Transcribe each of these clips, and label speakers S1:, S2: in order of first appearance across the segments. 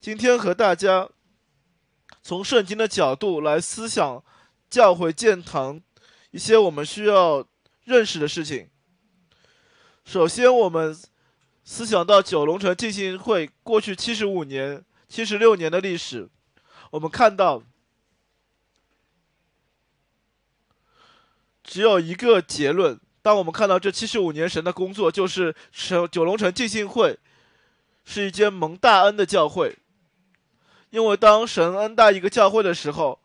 S1: 今天和大家从圣经的角度来思想、教会建堂一些我们需要认识的事情。首先，我们思想到九龙城浸信会过去七十五年、七十六年的历史，我们看到只有一个结论：当我们看到这七十五年神的工作，就是九龙城浸信会是一间蒙大恩的教会。因为当神恩待一个教会的时候，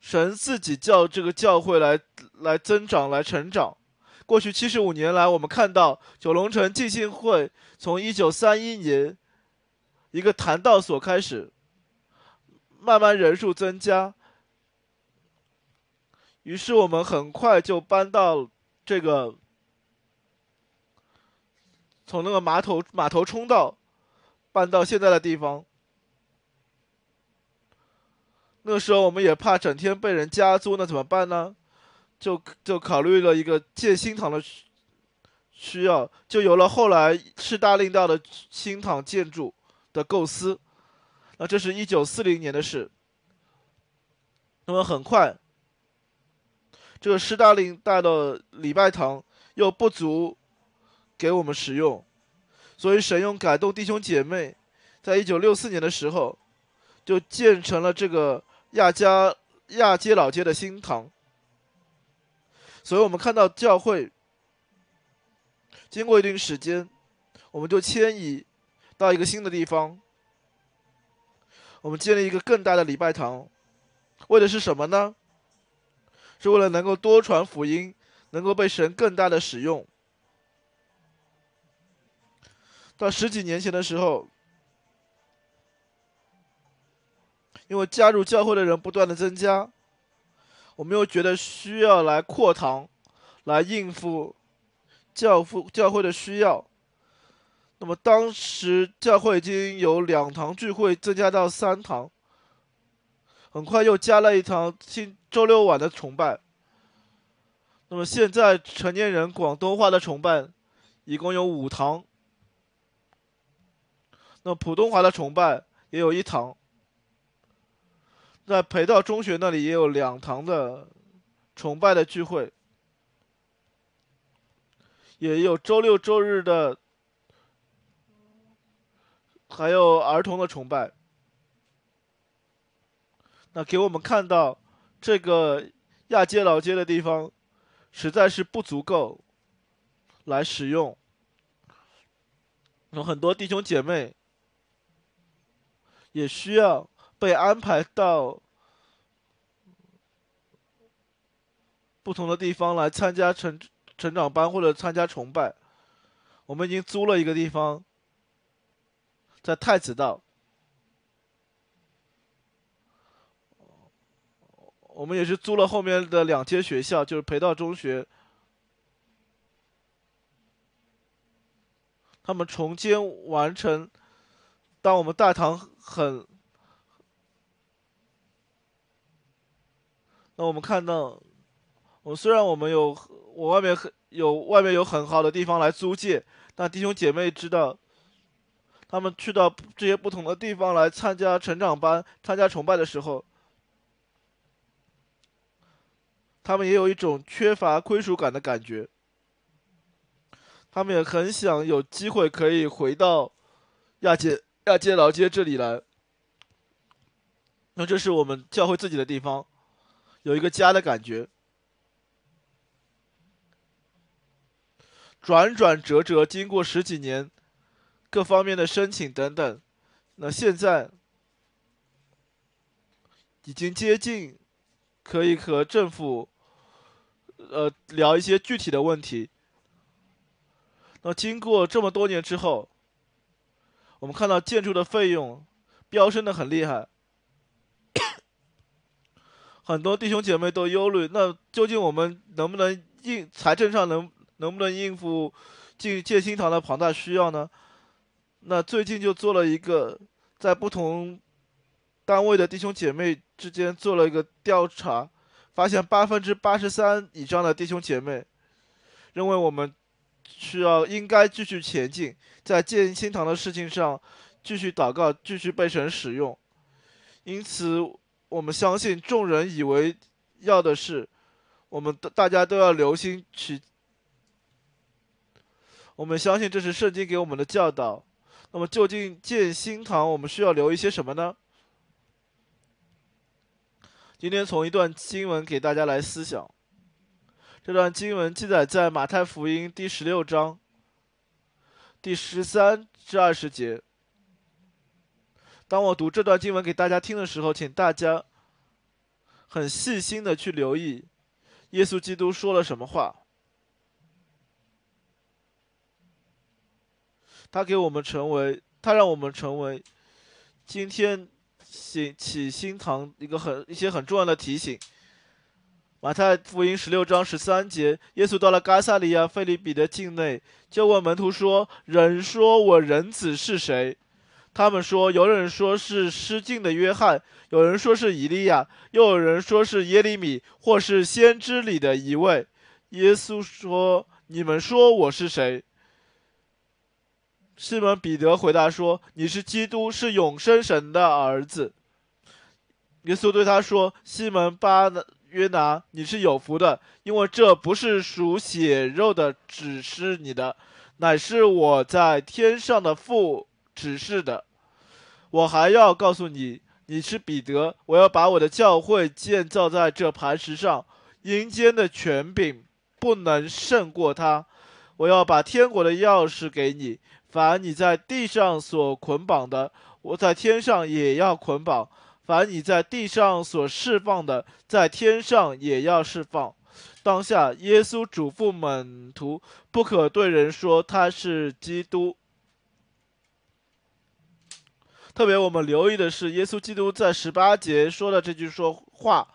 S1: 神自己叫这个教会来来增长、来成长。过去七十五年来，我们看到九龙城浸信会从一九三一年一个谈道所开始，慢慢人数增加，于是我们很快就搬到这个从那个码头码头冲道搬到现在的地方。那时候我们也怕整天被人加租，那怎么办呢？就就考虑了一个建新堂的需要，就有了后来斯大令道的新堂建筑的构思。那这是一九四零年的事。那么很快，这个师大令带的礼拜堂又不足给我们使用，所以神用感动弟兄姐妹，在一九六四年的时候就建成了这个。亚加亚街老街的新堂，所以我们看到教会经过一定时间，我们就迁移到一个新的地方，我们建立一个更大的礼拜堂，为的是什么呢？是为了能够多传福音，能够被神更大的使用。到十几年前的时候。因为加入教会的人不断的增加，我们又觉得需要来扩堂，来应付教父教会的需要。那么当时教会已经有两堂聚会，增加到三堂，很快又加了一堂新周六晚的崇拜。那么现在成年人广东话的崇拜一共有五堂，那普通话的崇拜也有一堂。在培道中学那里也有两堂的崇拜的聚会，也有周六周日的，还有儿童的崇拜。那给我们看到这个亚街老街的地方，实在是不足够来使用，有很多弟兄姐妹也需要。被安排到不同的地方来参加成成长班或者参加崇拜。我们已经租了一个地方，在太子道。我们也是租了后面的两间学校，就是培道中学。他们重建完成，当我们大堂很。我们看到，我虽然我们有我外面很有外面有很好的地方来租借，但弟兄姐妹知道，他们去到这些不同的地方来参加成长班、参加崇拜的时候，他们也有一种缺乏归属感的感觉。他们也很想有机会可以回到亚街亚街老街这里来，那这是我们教会自己的地方。有一个家的感觉，转转折折，经过十几年各方面的申请等等，那现在已经接近可以和政府呃聊一些具体的问题。那经过这么多年之后，我们看到建筑的费用飙升的很厉害。很多弟兄姐妹都忧虑，那究竟我们能不能应财政上能能不能应付进建新堂的庞大需要呢？那最近就做了一个在不同单位的弟兄姐妹之间做了一个调查，发现八分之八十三以上的弟兄姐妹认为我们需要应该继续前进，在建新堂的事情上继续祷告，继续被神使用，因此。我们相信，众人以为要的是，我们大家都要留心去。我们相信这是圣经给我们的教导。那么，究竟建新堂，我们需要留一些什么呢？今天从一段经文给大家来思想。这段经文记载在马太福音第十六章，第十三至二十节。当我读这段经文给大家听的时候，请大家很细心的去留意耶稣基督说了什么话。他给我们成为，他让我们成为今天起起心堂一个很一些很重要的提醒。马太福音十六章十三节，耶稣到了加萨利亚菲利比的境内，就问门徒说：“人说我人子是谁？”他们说，有人说是失敬的约翰，有人说是以利亚，又有人说是耶利米，或是先知里的一位。耶稣说：“你们说我是谁？”西门彼得回答说：“你是基督，是永生神的儿子。”耶稣对他说：“西门巴约拿，你是有福的，因为这不是属血肉的指示你的，乃是我在天上的父。”只是的，我还要告诉你，你是彼得，我要把我的教会建造在这磐石上，阴间的权柄不能胜过他。我要把天国的钥匙给你，凡你在地上所捆绑的，我在天上也要捆绑；凡你在地上所释放的，在天上也要释放。当下，耶稣嘱咐门徒，不可对人说他是基督。特别我们留意的是，耶稣基督在十八节说的这句说话，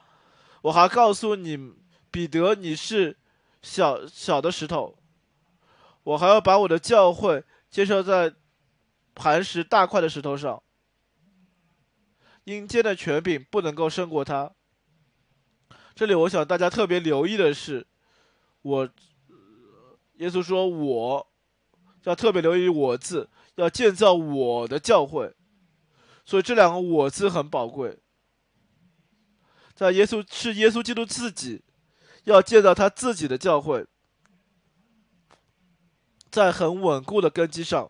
S1: 我还告诉你，彼得，你是小小的石头，我还要把我的教会建设在磐石大块的石头上，阴间的权柄不能够胜过他。这里我想大家特别留意的是，我耶稣说，我要特别留意“我”字，要建造我的教会。所以这两个“我”字很宝贵，在耶稣是耶稣基督自己要建造他自己的教会，在很稳固的根基上，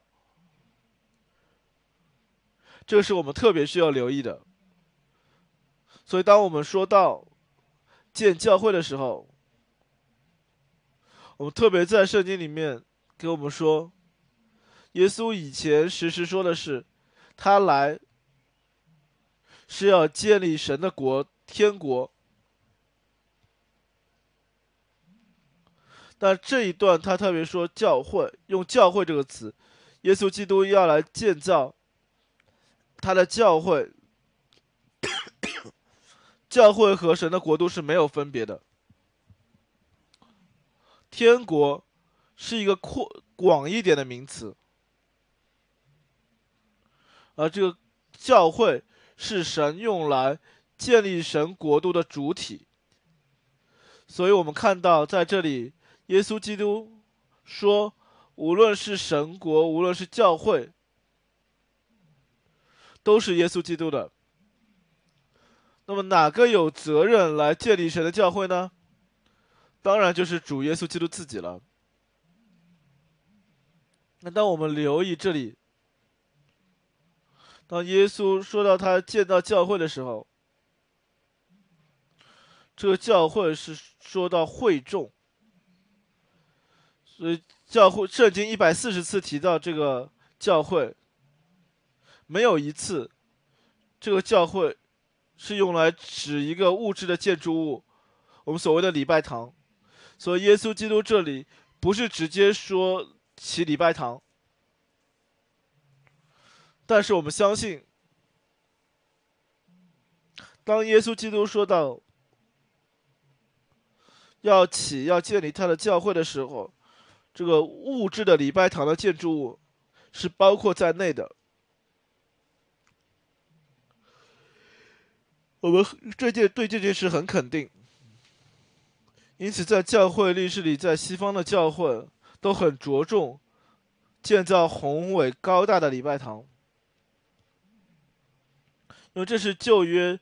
S1: 这是我们特别需要留意的。所以，当我们说到建教会的时候，我们特别在圣经里面给我们说，耶稣以前时时说的是，他来。是要建立神的国、天国。但这一段他特别说教会，用“教会”这个词，耶稣基督要来建造他的教会，教会和神的国度是没有分别的。天国是一个扩广一点的名词，而这个教会。是神用来建立神国度的主体，所以我们看到，在这里，耶稣基督说，无论是神国，无论是教会，都是耶稣基督的。那么，哪个有责任来建立神的教会呢？当然就是主耶稣基督自己了。那当我们留意这里。当耶稣说到他见到教会的时候，这个教会是说到会众，所以教会圣经一百四十次提到这个教会，没有一次这个教会是用来指一个物质的建筑物，我们所谓的礼拜堂，所以耶稣基督这里不是直接说起礼拜堂。但是我们相信，当耶稣基督说到要起、要建立他的教会的时候，这个物质的礼拜堂的建筑物是包括在内的。我们这件对这件事很肯定，因此在教会历史里，在西方的教会都很着重建造宏伟高大的礼拜堂。因为这是旧约，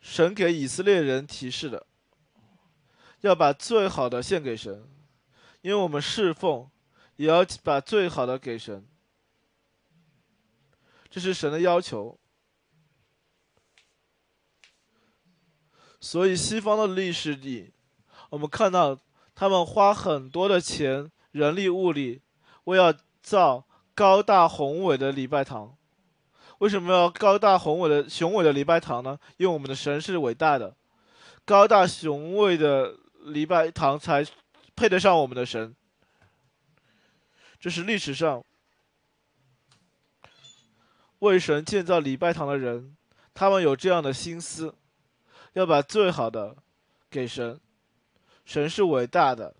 S1: 神给以色列人提示的，要把最好的献给神，因为我们侍奉，也要把最好的给神，这是神的要求。所以西方的历史里，我们看到他们花很多的钱、人力、物力，为要造高大宏伟的礼拜堂。为什么要高大宏伟的雄伟的礼拜堂呢？因为我们的神是伟大的，高大雄伟的礼拜堂才配得上我们的神。这是历史上为神建造礼拜堂的人，他们有这样的心思，要把最好的给神。神是伟大的，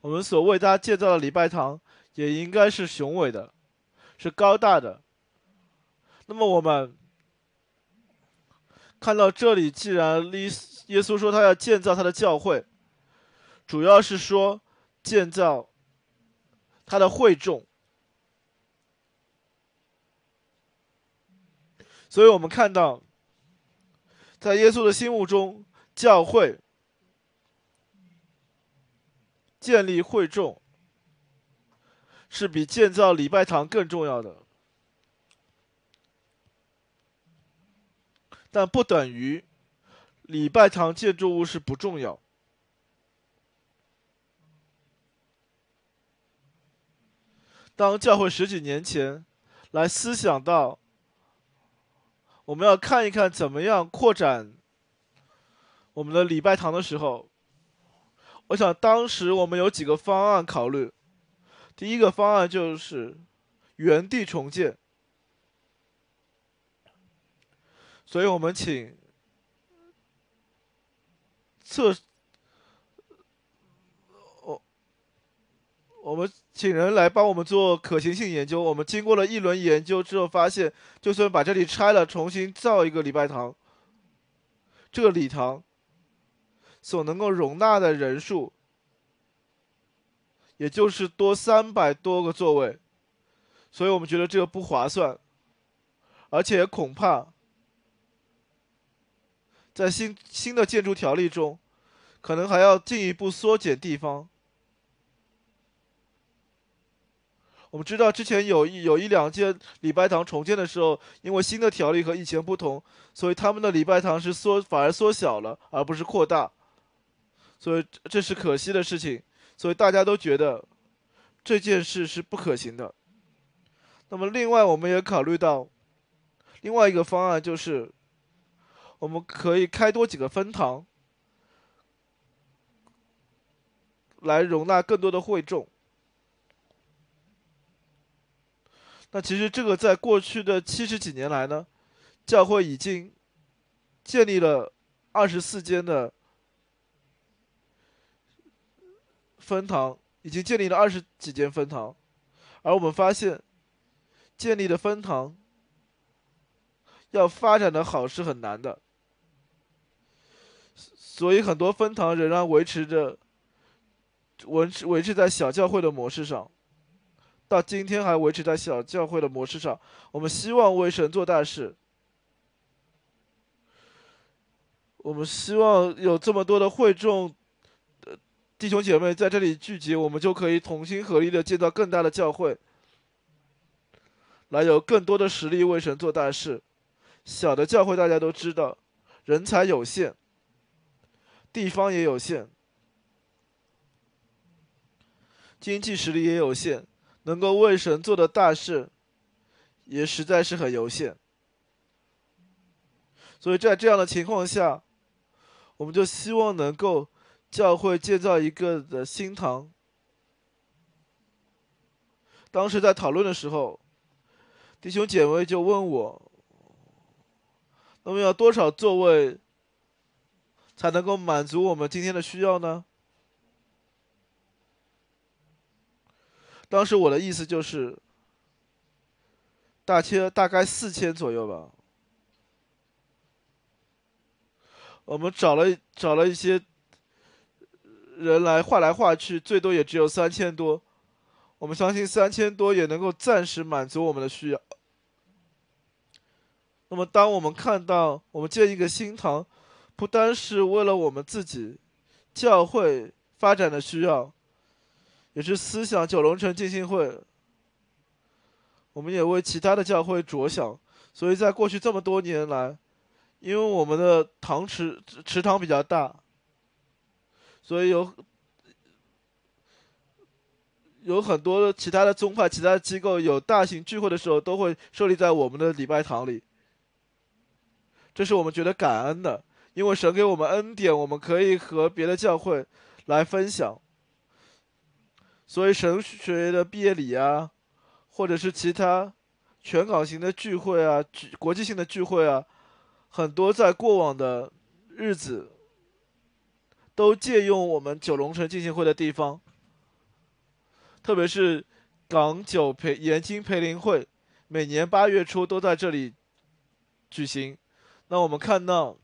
S1: 我们所为大家建造的礼拜堂也应该是雄伟的。是高大的。那么我们看到这里，既然斯，耶稣说他要建造他的教会，主要是说建造他的会众。所以我们看到，在耶稣的心目中，教会建立会众。是比建造礼拜堂更重要的，但不等于礼拜堂建筑物是不重要。当教会十几年前来思想到我们要看一看怎么样扩展我们的礼拜堂的时候，我想当时我们有几个方案考虑。第一个方案就是原地重建，所以我们请测，我我们请人来帮我们做可行性研究。我们经过了一轮研究之后，发现就算把这里拆了，重新造一个礼拜堂，这个礼堂所能够容纳的人数。也就是多三百多个座位，所以我们觉得这个不划算，而且恐怕在新新的建筑条例中，可能还要进一步缩减地方。我们知道之前有一有一两间礼拜堂重建的时候，因为新的条例和以前不同，所以他们的礼拜堂是缩反而缩小了，而不是扩大，所以这是可惜的事情。所以大家都觉得这件事是不可行的。那么，另外我们也考虑到另外一个方案，就是我们可以开多几个分堂，来容纳更多的会众。那其实这个在过去的七十几年来呢，教会已经建立了二十四间的。分堂已经建立了二十几间分堂，而我们发现，建立的分堂要发展的好是很难的，所以很多分堂仍然维持着维持维持在小教会的模式上，到今天还维持在小教会的模式上。我们希望为神做大事，我们希望有这么多的会众。弟兄姐妹在这里聚集，我们就可以同心合力的建造更大的教会，来有更多的实力为神做大事。小的教会大家都知道，人才有限，地方也有限，经济实力也有限，能够为神做的大事也实在是很有限。所以在这样的情况下，我们就希望能够。教会建造一个的新堂。当时在讨论的时候，弟兄姐妹就问我：“那么要多少座位才能够满足我们今天的需要呢？”当时我的意思就是，大千大概四千左右吧。我们找了找了一些。人来画来画去，最多也只有三千多。我们相信三千多也能够暂时满足我们的需要。那么，当我们看到我们建一个新堂，不单是为了我们自己教会发展的需要，也是思想九龙城浸信会，我们也为其他的教会着想。所以在过去这么多年来，因为我们的堂池池塘比较大。所以有有很多其他的宗派、其他机构有大型聚会的时候，都会设立在我们的礼拜堂里。这是我们觉得感恩的，因为神给我们恩典，我们可以和别的教会来分享。所以神学的毕业礼啊，或者是其他全港型的聚会啊、国际性的聚会啊，很多在过往的日子。都借用我们九龙城进信会的地方，特别是港九培延津培林会，每年八月初都在这里举行。那我们看到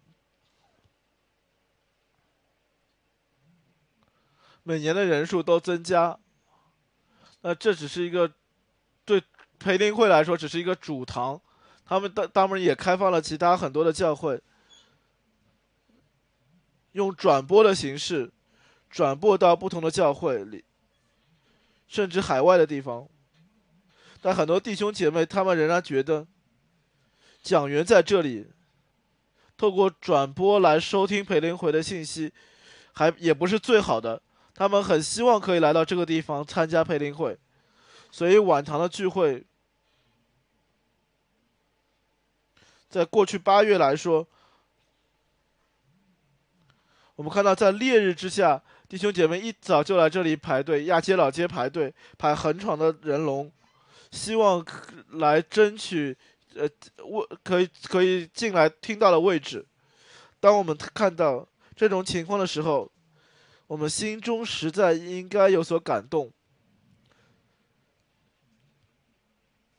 S1: 每年的人数都增加。那这只是一个对培林会来说只是一个主堂，他们当当然也开放了其他很多的教会。用转播的形式，转播到不同的教会里，甚至海外的地方。但很多弟兄姐妹，他们仍然觉得，讲员在这里，透过转播来收听培灵会的信息，还也不是最好的。他们很希望可以来到这个地方参加培灵会，所以晚堂的聚会，在过去八月来说。我们看到，在烈日之下，弟兄姐妹一早就来这里排队，亚街老街排队排横长的人龙，希望来争取，呃位可以可以进来听到的位置。当我们看到这种情况的时候，我们心中实在应该有所感动。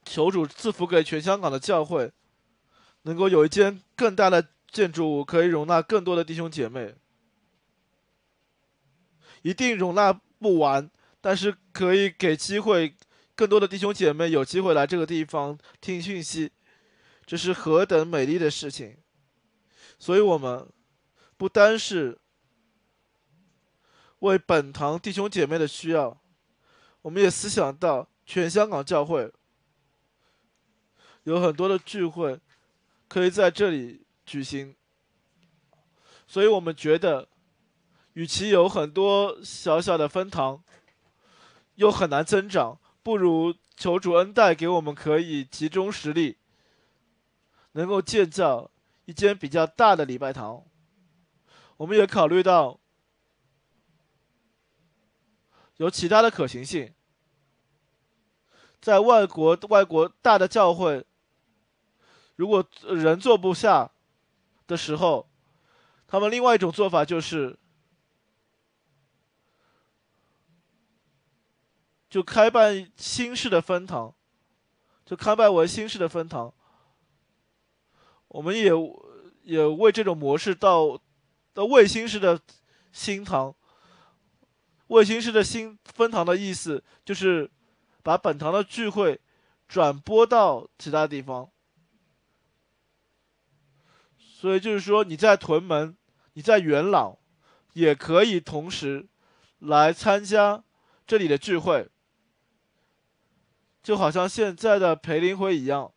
S1: 求主赐福给全香港的教会，能够有一间更大的建筑物，可以容纳更多的弟兄姐妹。一定容纳不完，但是可以给机会更多的弟兄姐妹有机会来这个地方听讯息，这是何等美丽的事情！所以，我们不单是为本堂弟兄姐妹的需要，我们也思想到全香港教会有很多的聚会可以在这里举行，所以我们觉得。与其有很多小小的分堂，又很难增长，不如求主恩待给我们，可以集中实力，能够建造一间比较大的礼拜堂。我们也考虑到有其他的可行性，在外国外国大的教会，如果人坐不下的时候，他们另外一种做法就是。就开办新式的分堂，就开办为新式的分堂。我们也也为这种模式到到卫星式的新堂，卫星式的新分堂的意思就是把本堂的聚会转播到其他地方。所以就是说你在屯门，你在元朗，也可以同时来参加这里的聚会。就好像现在的培林会一样，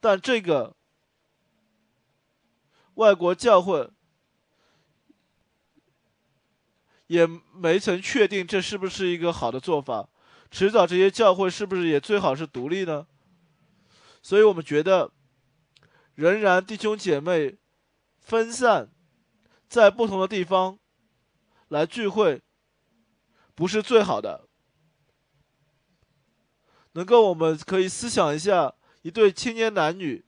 S1: 但这个外国教会也没曾确定这是不是一个好的做法。迟早这些教会是不是也最好是独立呢？所以我们觉得，仍然弟兄姐妹分散在不同的地方来聚会，不是最好的。能够，我们可以思想一下，一对青年男女，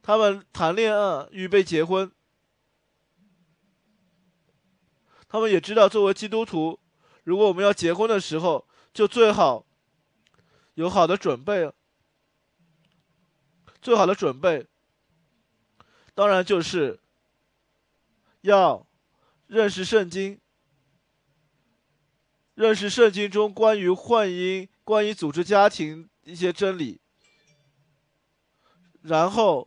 S1: 他们谈恋爱，预备结婚。他们也知道，作为基督徒，如果我们要结婚的时候，就最好有好的准备。最好的准备，当然就是要认识圣经，认识圣经中关于婚姻。关于组织家庭一些真理，然后，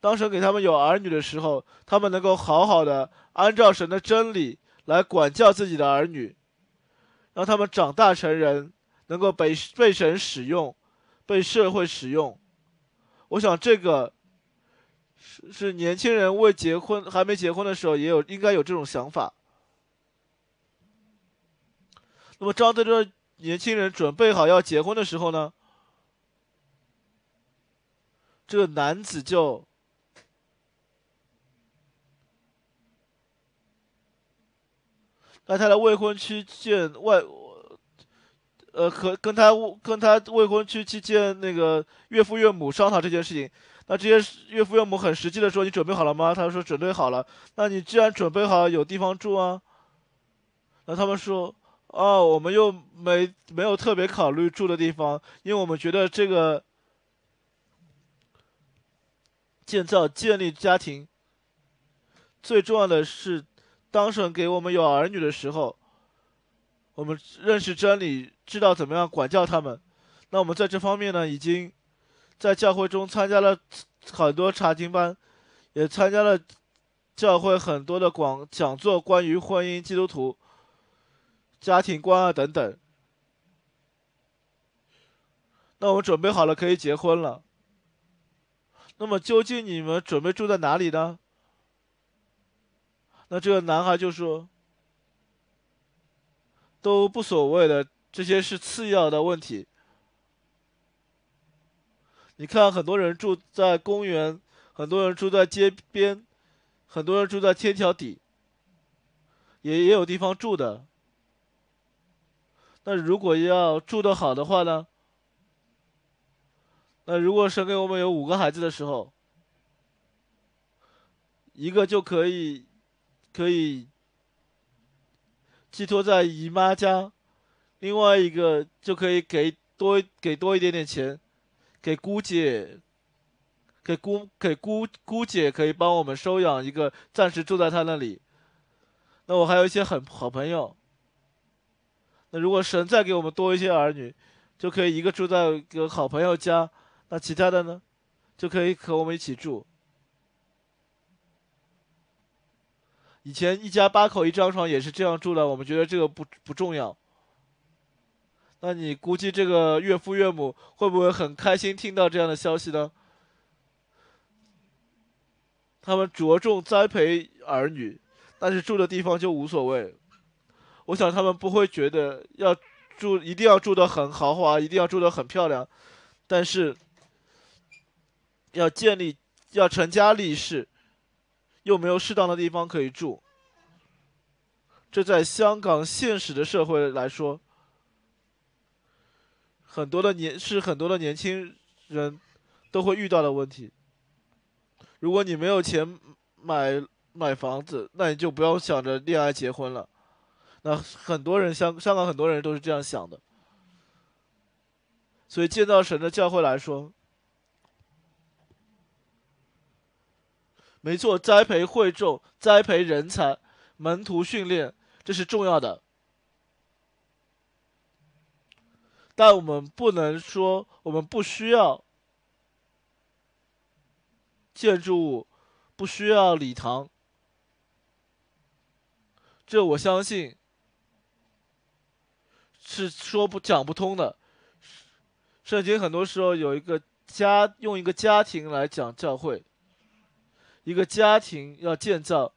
S1: 当神给他们有儿女的时候，他们能够好好的按照神的真理来管教自己的儿女，让他们长大成人，能够被被神使用，被社会使用。我想这个是是年轻人未结婚还没结婚的时候也有应该有这种想法。那么张德这。年轻人准备好要结婚的时候呢，这个男子就，那他的未婚妻见外，呃，和跟他跟他未婚妻去见那个岳父岳母商讨这件事情。那这些岳父岳母很实际的说：“你准备好了吗？”他说：“准备好了。”那你既然准备好，有地方住啊？那他们说。哦，我们又没没有特别考虑住的地方，因为我们觉得这个建造建立家庭最重要的是，当神给我们有儿女的时候，我们认识真理，知道怎么样管教他们。那我们在这方面呢，已经在教会中参加了很多查经班，也参加了教会很多的广讲座，关于婚姻基督徒。家庭关爱等等，那我们准备好了，可以结婚了。那么，究竟你们准备住在哪里呢？那这个男孩就说：“都不所谓的，这些是次要的问题。你看，很多人住在公园，很多人住在街边，很多人住在天桥底，也也有地方住的。”那如果要住得好的话呢？那如果生给我们有五个孩子的时候，一个就可以，可以寄托在姨妈家，另外一个就可以给多给多一点点钱，给姑姐，给姑给姑姑姐可以帮我们收养一个，暂时住在他那里。那我还有一些很好朋友。那如果神再给我们多一些儿女，就可以一个住在个好朋友家，那其他的呢，就可以和我们一起住。以前一家八口一张床也是这样住的，我们觉得这个不不重要。那你估计这个岳父岳母会不会很开心听到这样的消息呢？他们着重栽培儿女，但是住的地方就无所谓。我想他们不会觉得要住一定要住得很豪华，一定要住得很漂亮，但是要建立要成家立室，又没有适当的地方可以住，这在香港现实的社会来说，很多的年是很多的年轻人都会遇到的问题。如果你没有钱买买房子，那你就不要想着恋爱结婚了。那很多人，香香港很多人都是这样想的，所以建造神的教会来说，没错，栽培会众、栽培人才、门徒训练，这是重要的。但我们不能说我们不需要建筑物，不需要礼堂，这我相信。是说不讲不通的，圣经很多时候有一个家，用一个家庭来讲教会，一个家庭要建造、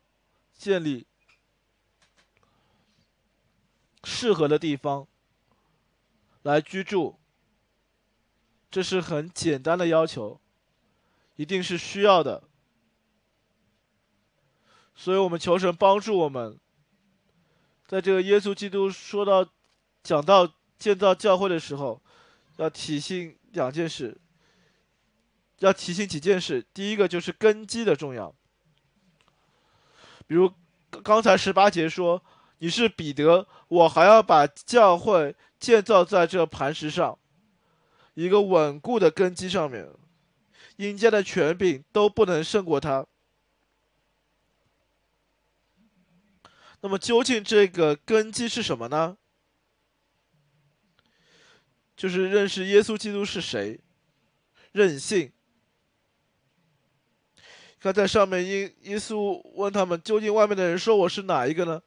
S1: 建立适合的地方来居住，这是很简单的要求，一定是需要的，所以我们求神帮助我们，在这个耶稣基督说到。讲到建造教会的时候，要提醒两件事，要提醒几件事。第一个就是根基的重要，比如刚才十八节说：“你是彼得，我还要把教会建造在这磐石上，一个稳固的根基上面，阴间的权柄都不能胜过他。”那么，究竟这个根基是什么呢？就是认识耶稣基督是谁，任性。看在上面，耶耶稣问他们：“究竟外面的人说我是哪一个呢？”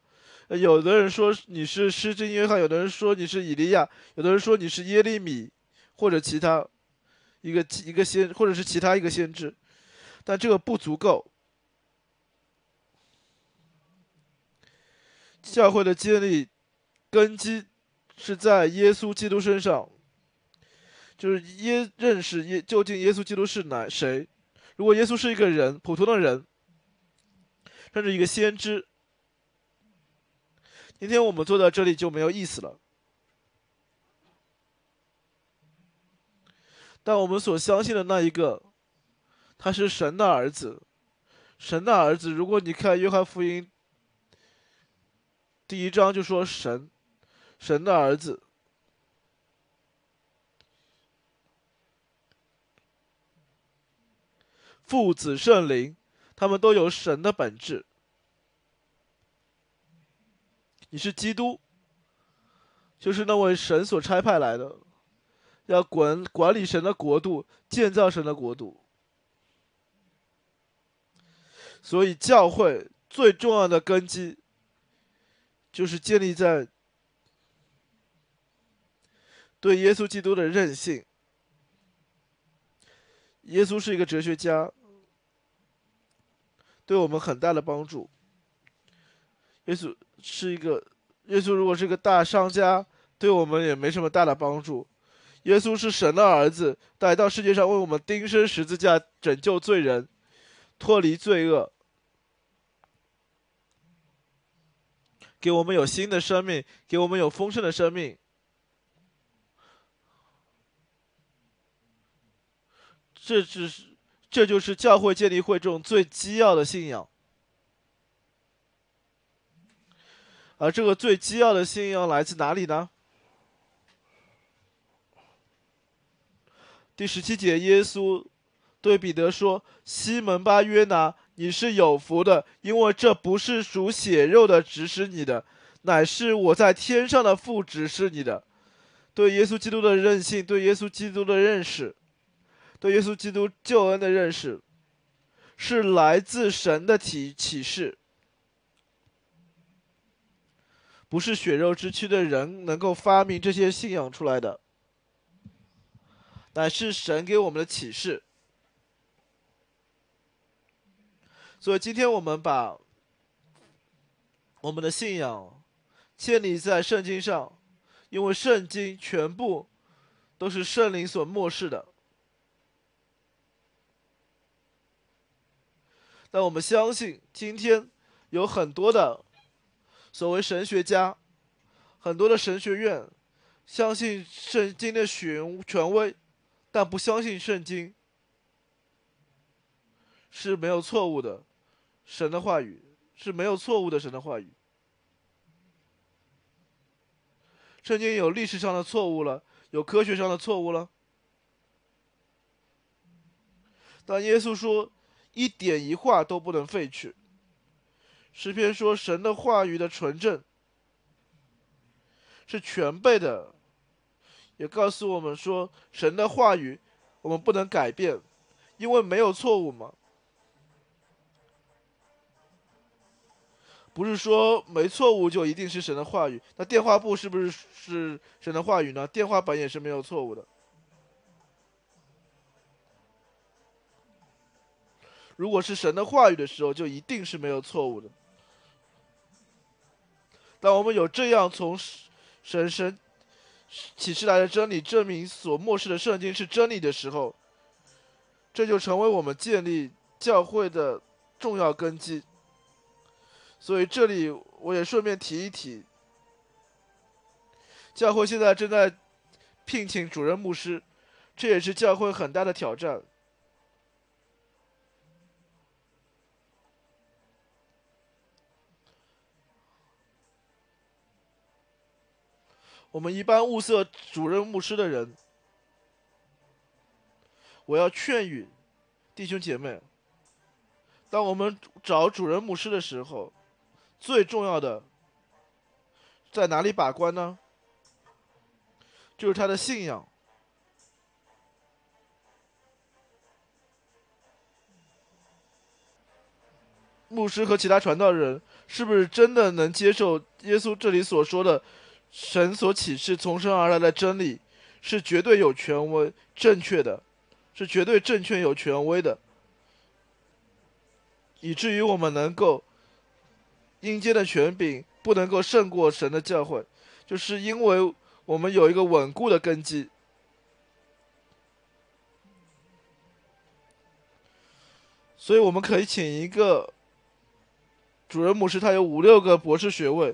S1: 有的人说你是诗经约翰，有的人说你是以利亚，有的人说你是耶利米或者其他一个一个先，或者是其他一个先知。但这个不足够。教会的建立根基是在耶稣基督身上。就是耶认识耶究竟耶稣基督是哪谁？如果耶稣是一个人，普通的人，甚至一个先知，今天我们坐在这里就没有意思了。但我们所相信的那一个，他是神的儿子，神的儿子。如果你看约翰福音第一章，就说神，神的儿子。父子圣灵，他们都有神的本质。你是基督，就是那位神所差派来的，要管管理神的国度，建造神的国度。所以教会最重要的根基，就是建立在对耶稣基督的任性。耶稣是一个哲学家。对我们很大的帮助。耶稣是一个，耶稣如果是一个大商家，对我们也没什么大的帮助。耶稣是神的儿子，来到世界上为我们钉身十字架，拯救罪人，脱离罪恶，给我们有新的生命，给我们有丰盛的生命。这只是。这就是教会建立会这种最基要的信仰，而这个最基要的信仰来自哪里呢？第十七节，耶稣对彼得说：“西门巴约拿，你是有福的，因为这不是属血肉的指使你的，乃是我在天上的父指使你的。”对耶稣基督的任性，对耶稣基督的认识。对耶稣基督救恩的认识，是来自神的启启示，不是血肉之躯的人能够发明这些信仰出来的，乃是神给我们的启示。所以，今天我们把我们的信仰建立在圣经上，因为圣经全部都是圣灵所漠视的。但我们相信，今天有很多的所谓神学家，很多的神学院，相信圣经的权权威，但不相信圣经是没有错误的，神的话语是没有错误的，神的话语。圣经有历史上的错误了，有科学上的错误了，但耶稣说。一点一画都不能废去。诗篇说神的话语的纯正是全备的，也告诉我们说神的话语我们不能改变，因为没有错误嘛。不是说没错误就一定是神的话语？那电话簿是不是是神的话语呢？电话本也是没有错误的。如果是神的话语的时候，就一定是没有错误的。当我们有这样从神神启示来的真理，证明所漠视的圣经是真理的时候，这就成为我们建立教会的重要根基。所以，这里我也顺便提一提，教会现在正在聘请主任牧师，这也是教会很大的挑战。我们一般物色主任牧师的人，我要劝谕弟兄姐妹：当我们找主任牧师的时候，最重要的在哪里把关呢？就是他的信仰。牧师和其他传道人是不是真的能接受耶稣这里所说的？神所启示、从生而来的真理，是绝对有权威、正确的，是绝对正确有权威的，以至于我们能够，阴间的权柄不能够胜过神的教诲，就是因为我们有一个稳固的根基，所以我们可以请一个，主人母师，他有五六个博士学位。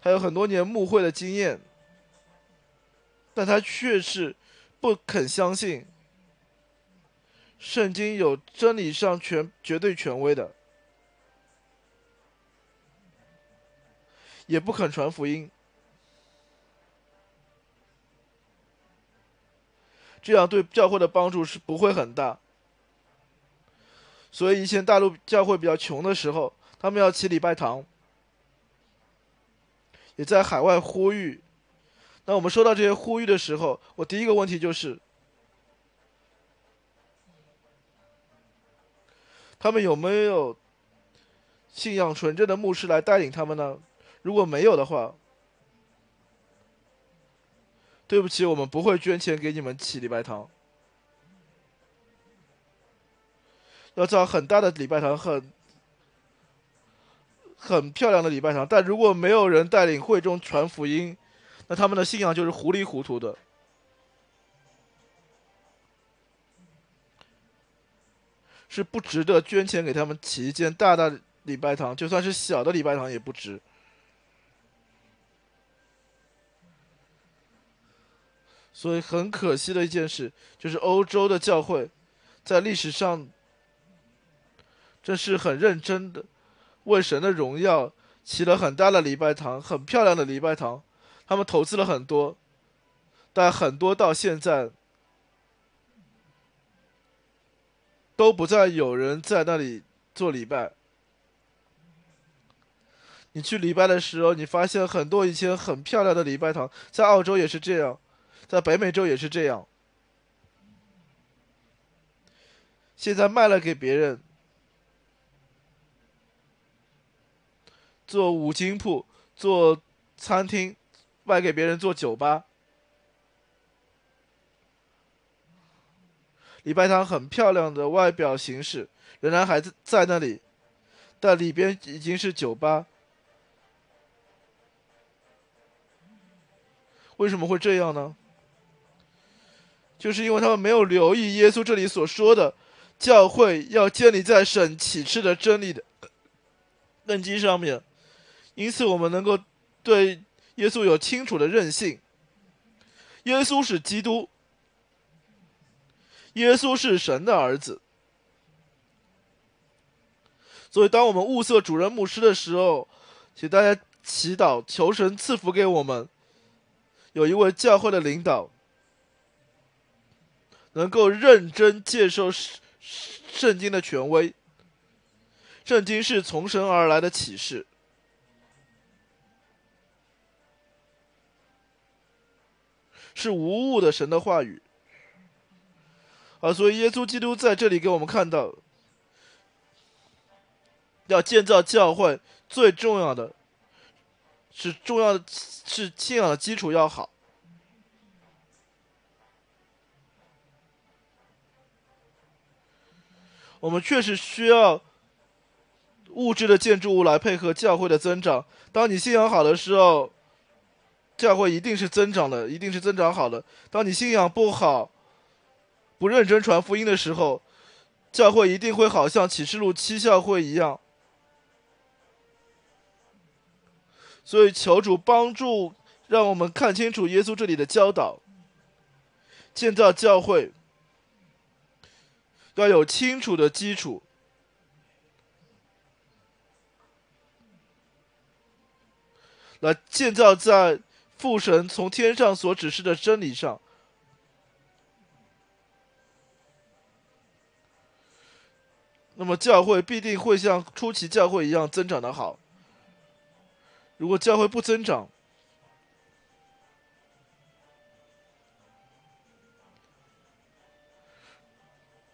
S1: 还有很多年牧会的经验，但他却是不肯相信，圣经有真理上权绝对权威的，也不肯传福音，这样对教会的帮助是不会很大。所以以前大陆教会比较穷的时候，他们要起礼拜堂。也在海外呼吁。那我们说到这些呼吁的时候，我第一个问题就是：他们有没有信仰纯正的牧师来带领他们呢？如果没有的话，对不起，我们不会捐钱给你们起礼拜堂，要造很大的礼拜堂，很。很漂亮的礼拜堂，但如果没有人带领会中传福音，那他们的信仰就是糊里糊涂的，是不值得捐钱给他们起一间大大的礼拜堂，就算是小的礼拜堂也不值。所以很可惜的一件事，就是欧洲的教会，在历史上这是很认真的。为神的荣耀起了很大的礼拜堂，很漂亮的礼拜堂，他们投资了很多，但很多到现在都不再有人在那里做礼拜。你去礼拜的时候，你发现很多以前很漂亮的礼拜堂，在澳洲也是这样，在北美洲也是这样，现在卖了给别人。做五金铺，做餐厅，卖给别人做酒吧。礼拜堂很漂亮的外表形式仍然还在那里，但里边已经是酒吧。为什么会这样呢？就是因为他们没有留意耶稣这里所说的，教会要建立在神启示的真理的根基上面。因此，我们能够对耶稣有清楚的认性。耶稣是基督，耶稣是神的儿子。所以，当我们物色主任牧师的时候，请大家祈祷求神赐福给我们，有一位教会的领导能够认真接受圣经的权威。圣经是从神而来的启示。是无误的神的话语，啊，所以耶稣基督在这里给我们看到，要建造教会，最重要的，是重要的，是信仰的基础要好。我们确实需要物质的建筑物来配合教会的增长。当你信仰好的时候。教会一定是增长的，一定是增长好的。当你信仰不好、不认真传福音的时候，教会一定会好像启示录七教会一样。所以求主帮助，让我们看清楚耶稣这里的教导，建造教会要有清楚的基础，来建造在。父神从天上所指示的真理上，那么教会必定会像初期教会一样增长的好。如果教会不增长，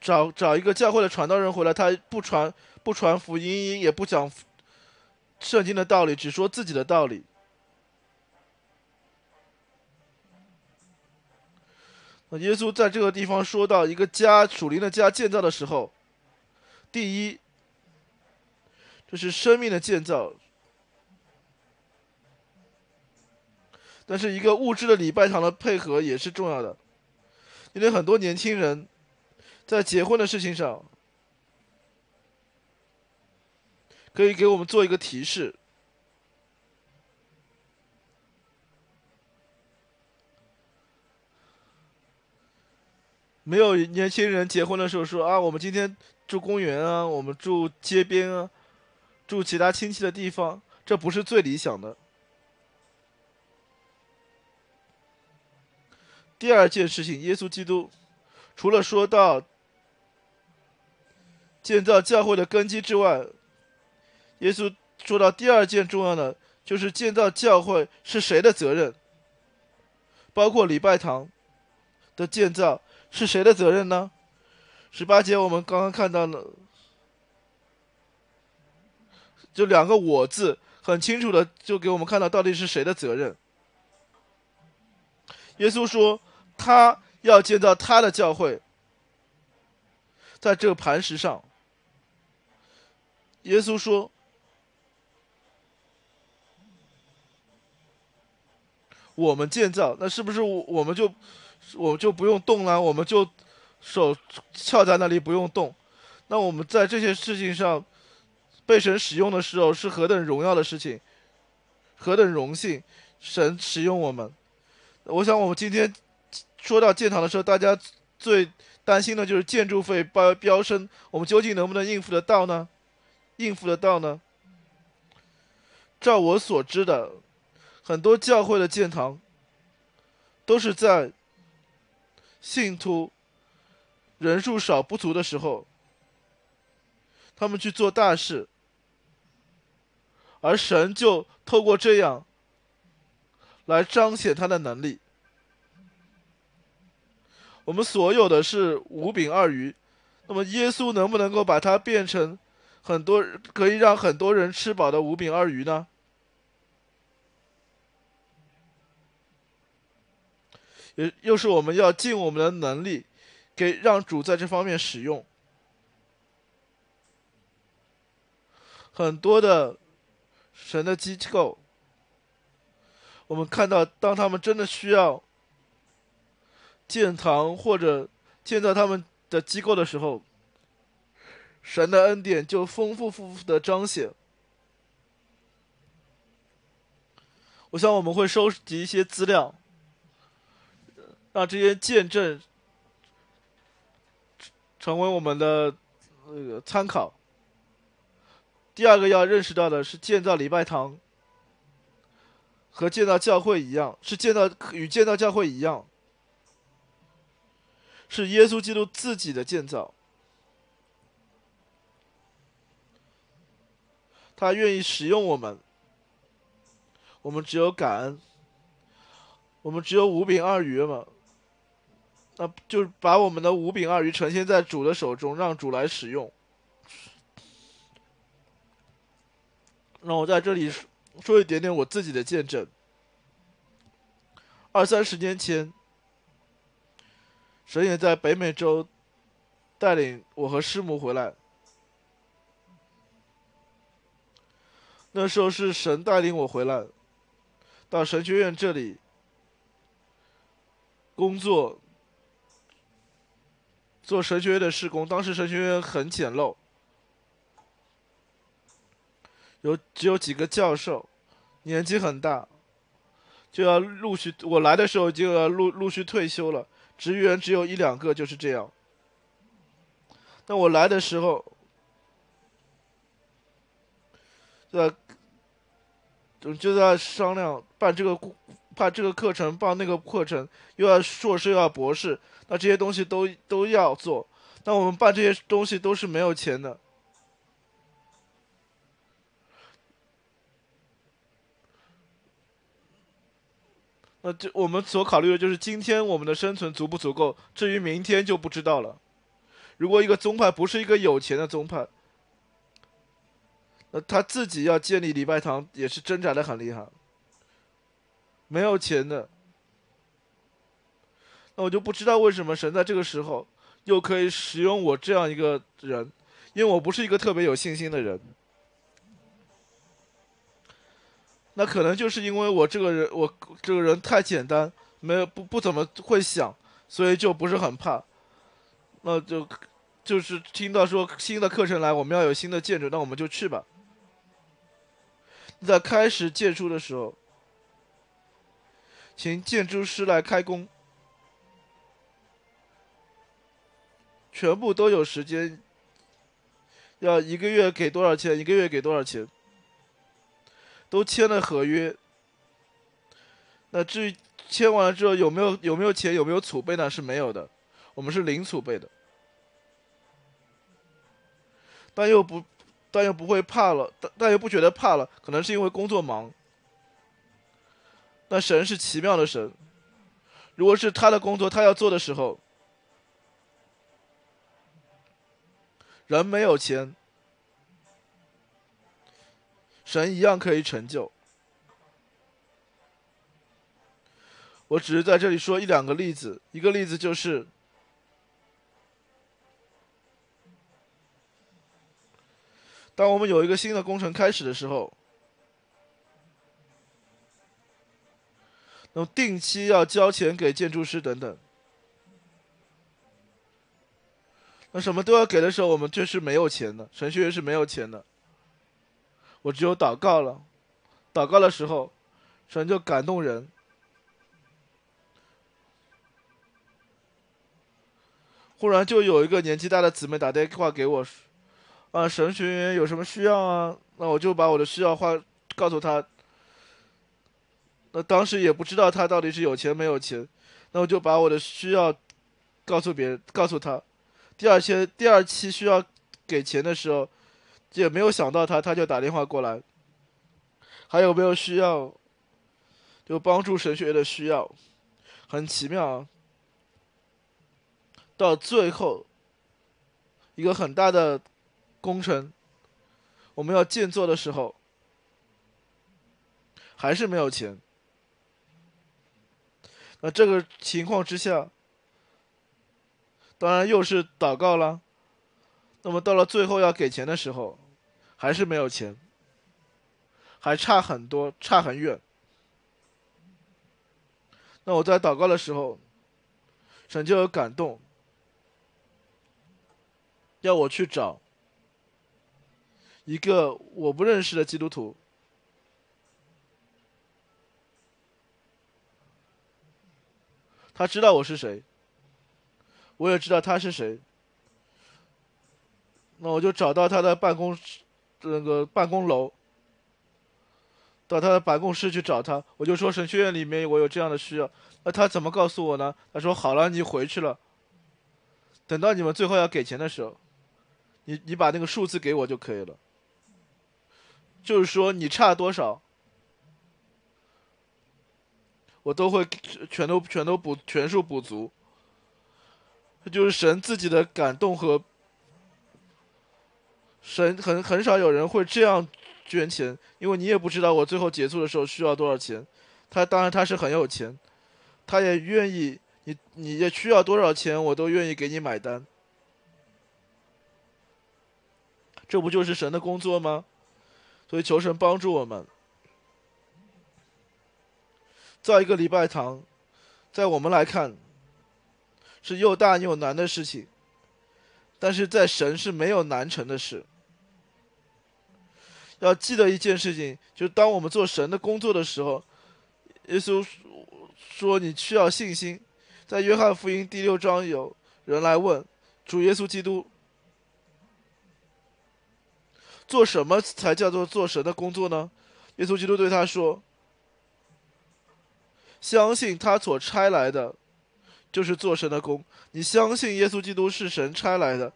S1: 找找一个教会的传道人回来，他不传不传福音，也不讲圣经的道理，只说自己的道理。耶稣在这个地方说到一个家、属灵的家建造的时候，第一，这是生命的建造。但是一个物质的礼拜堂的配合也是重要的，因为很多年轻人在结婚的事情上，可以给我们做一个提示。没有年轻人结婚的时候说啊，我们今天住公园啊，我们住街边啊，住其他亲戚的地方，这不是最理想的。第二件事情，耶稣基督除了说到建造教会的根基之外，耶稣说到第二件重要的就是建造教会是谁的责任，包括礼拜堂的建造。是谁的责任呢？十八节我们刚刚看到了，就两个“我”字，很清楚的就给我们看到到底是谁的责任。耶稣说：“他要建造他的教会，在这个磐石上。”耶稣说：“我们建造，那是不是我我们就？”我们就不用动了，我们就手翘在那里不用动。那我们在这些事情上被神使用的时候，是何等荣耀的事情，何等荣幸！神使用我们。我想，我们今天说到建堂的时候，大家最担心的就是建筑费飙飙升，我们究竟能不能应付得到呢？应付得到呢？照我所知的，很多教会的建堂都是在。信徒人数少不足的时候，他们去做大事，而神就透过这样来彰显他的能力。我们所有的是五饼二鱼，那么耶稣能不能够把它变成很多可以让很多人吃饱的五饼二鱼呢？也又是我们要尽我们的能力，给让主在这方面使用很多的神的机构。我们看到，当他们真的需要建堂或者建造他们的机构的时候，神的恩典就丰富富的彰显。我想我们会收集一些资料。让这些见证成为我们的那个参考。第二个要认识到的是，建造礼拜堂和建造教会一样，是建造与建造教会一样，是耶稣基督自己的建造。他愿意使用我们，我们只有感恩，我们只有五饼二鱼嘛。那就是把我们的五饼二鱼呈现在主的手中，让主来使用。让我在这里说一点点我自己的见证。二三十年前，神也在北美洲带领我和师母回来。那时候是神带领我回来，到神学院这里工作。做神学院的施工，当时神学院很简陋，有只有几个教授，年纪很大，就要陆续我来的时候就要陆陆续退休了，职员只有一两个，就是这样。那我来的时候，对，就在商量办这个，办这个课程，报那个课程，又要硕士又要博士。那这些东西都都要做，那我们办这些东西都是没有钱的。那就我们所考虑的就是今天我们的生存足不足够，至于明天就不知道了。如果一个宗派不是一个有钱的宗派，那他自己要建立礼拜堂也是挣扎的很厉害，没有钱的。那我就不知道为什么神在这个时候又可以使用我这样一个人，因为我不是一个特别有信心的人。那可能就是因为我这个人，我这个人太简单，没有不不怎么会想，所以就不是很怕。那就就是听到说新的课程来，我们要有新的建筑，那我们就去吧。在开始建筑的时候，请建筑师来开工。全部都有时间，要一个月给多少钱？一个月给多少钱？都签了合约。那至于签完了之后有没有有没有钱有没有储备呢？是没有的，我们是零储备的。但又不，但又不会怕了，但但又不觉得怕了。可能是因为工作忙。那神是奇妙的神，如果是他的工作，他要做的时候。人没有钱，神一样可以成就。我只是在这里说一两个例子，一个例子就是，当我们有一个新的工程开始的时候，那么定期要交钱给建筑师等等。那什么都要给的时候，我们却是没有钱的，神学院是没有钱的。我只有祷告了，祷告的时候，神就感动人。忽然就有一个年纪大的姊妹打电话给我，啊，神学院有什么需要啊？那我就把我的需要话告诉他。那当时也不知道他到底是有钱没有钱，那我就把我的需要告诉别人，告诉他。第二期第二期需要给钱的时候，也没有想到他，他就打电话过来。还有没有需要？就帮助神学的需要，很奇妙。啊！到最后，一个很大的工程，我们要建造的时候，还是没有钱。那这个情况之下。当然又是祷告了，那么到了最后要给钱的时候，还是没有钱，还差很多，差很远。那我在祷告的时候，神就有感动，要我去找一个我不认识的基督徒，他知道我是谁。我也知道他是谁，那我就找到他的办公室，那个办公楼，到他的办公室去找他。我就说神学院里面我有这样的需要，那他怎么告诉我呢？他说好了，你回去了。等到你们最后要给钱的时候，你你把那个数字给我就可以了。就是说你差多少，我都会全都全都补全数补足。就是神自己的感动和神很很少有人会这样捐钱，因为你也不知道我最后结束的时候需要多少钱。他当然他是很有钱，他也愿意你你也需要多少钱，我都愿意给你买单。这不就是神的工作吗？所以求神帮助我们造一个礼拜堂，在我们来看。是又大又难的事情，但是在神是没有难成的事。要记得一件事情，就当我们做神的工作的时候，耶稣说你需要信心。在约翰福音第六章，有人来问主耶稣基督：“做什么才叫做做神的工作呢？”耶稣基督对他说：“相信他所差来的。”就是做神的工，你相信耶稣基督是神差来的，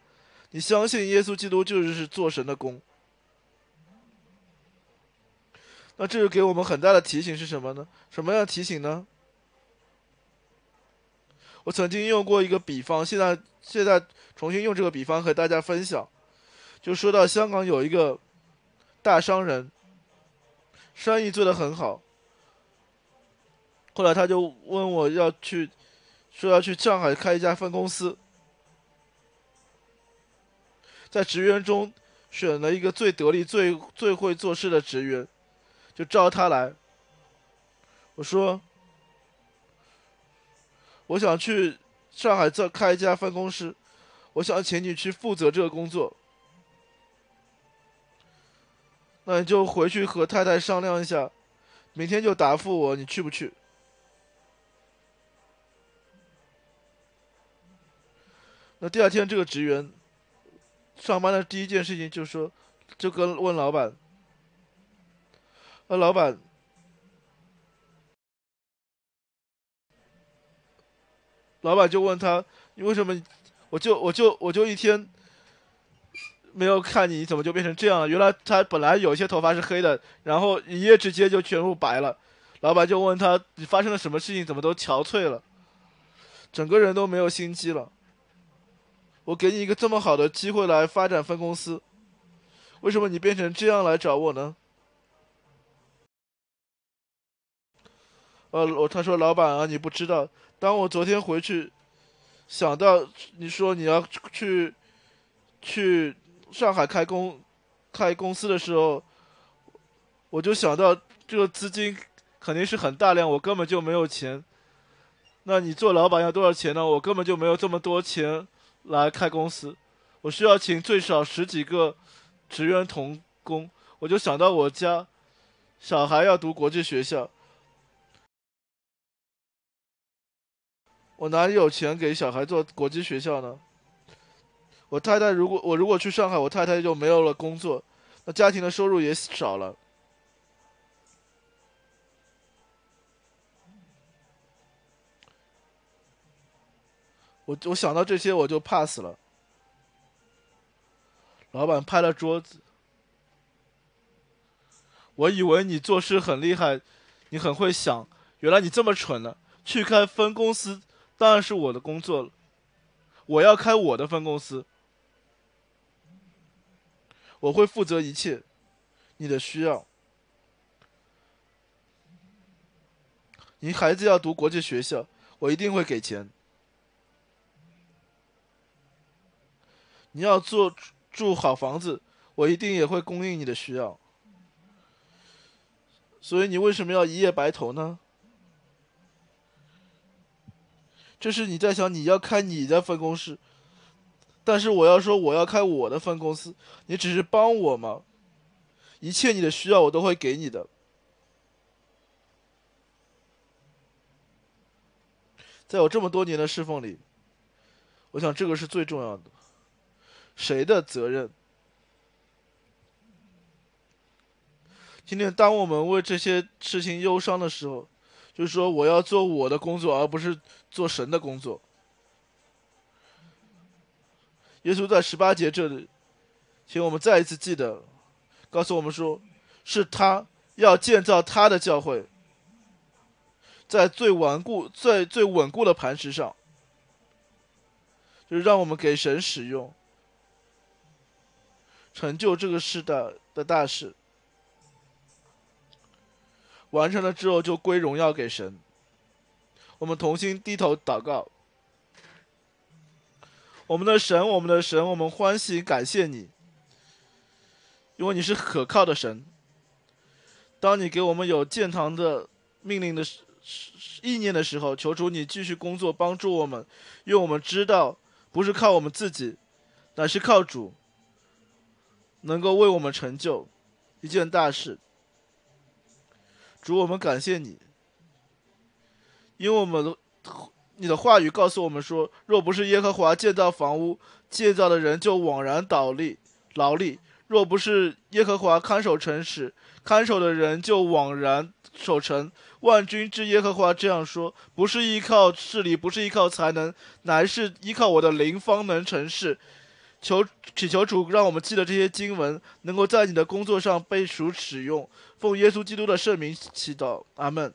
S1: 你相信耶稣基督就是做神的工。那这个给我们很大的提醒是什么呢？什么样的提醒呢？我曾经用过一个比方，现在现在重新用这个比方和大家分享，就说到香港有一个大商人，生意做得很好，后来他就问我要去。说要去上海开一家分公司，在职员中选了一个最得力、最最会做事的职员，就招他来。我说：“我想去上海再开一家分公司，我想请你去负责这个工作。那你就回去和太太商量一下，明天就答复我，你去不去。”那第二天，这个职员上班的第一件事情就是说，就跟问老板，那老板，老板就问他，你为什么？我就我就我就一天没有看你，怎么就变成这样了？原来他本来有些头发是黑的，然后一夜之间就全部白了。老板就问他，你发生了什么事情？怎么都憔悴了，整个人都没有心机了。我给你一个这么好的机会来发展分公司，为什么你变成这样来找我呢？呃，我他说老板啊，你不知道，当我昨天回去，想到你说你要去，去上海开工，开公司的时候，我就想到这个资金肯定是很大量，我根本就没有钱。那你做老板要多少钱呢？我根本就没有这么多钱。来开公司，我需要请最少十几个职员童工，我就想到我家小孩要读国际学校，我哪里有钱给小孩做国际学校呢？我太太如果我如果去上海，我太太就没有了工作，那家庭的收入也少了。我我想到这些我就怕死了。老板拍了桌子。我以为你做事很厉害，你很会想，原来你这么蠢呢！去开分公司当然是我的工作了，我要开我的分公司，我会负责一切，你的需要。你孩子要读国际学校，我一定会给钱。你要住住好房子，我一定也会供应你的需要。所以你为什么要一夜白头呢？这是你在想你要开你的分公司，但是我要说我要开我的分公司。你只是帮我吗？一切你的需要我都会给你的。在我这么多年的侍奉里，我想这个是最重要的。谁的责任？今天，当我们为这些事情忧伤的时候，就是说，我要做我的工作，而不是做神的工作。耶稣在十八节这里，请我们再一次记得，告诉我们说，是他要建造他的教会，在最顽固、最最稳固的磐石上，就是让我们给神使用。成就这个事的的大事，完成了之后就归荣耀给神。我们同心低头祷告，我们的神，我们的神，我们欢喜感谢你，因为你是可靠的神。当你给我们有建堂的命令的意念的时候，求主你继续工作，帮助我们，为我们知道，不是靠我们自己，乃是靠主。能够为我们成就一件大事，主，我们感谢你，因为我们，你的话语告诉我们说：若不是耶和华建造房屋，建造的人就枉然倒立劳力若不是耶和华看守城池，看守的人就枉然守城。万军之耶和华这样说：不是依靠势力，不是依靠才能，乃是依靠我的灵，方能成事。求，祈求主让我们记得这些经文，能够在你的工作上被熟使用。奉耶稣基督的圣名祈祷，阿门。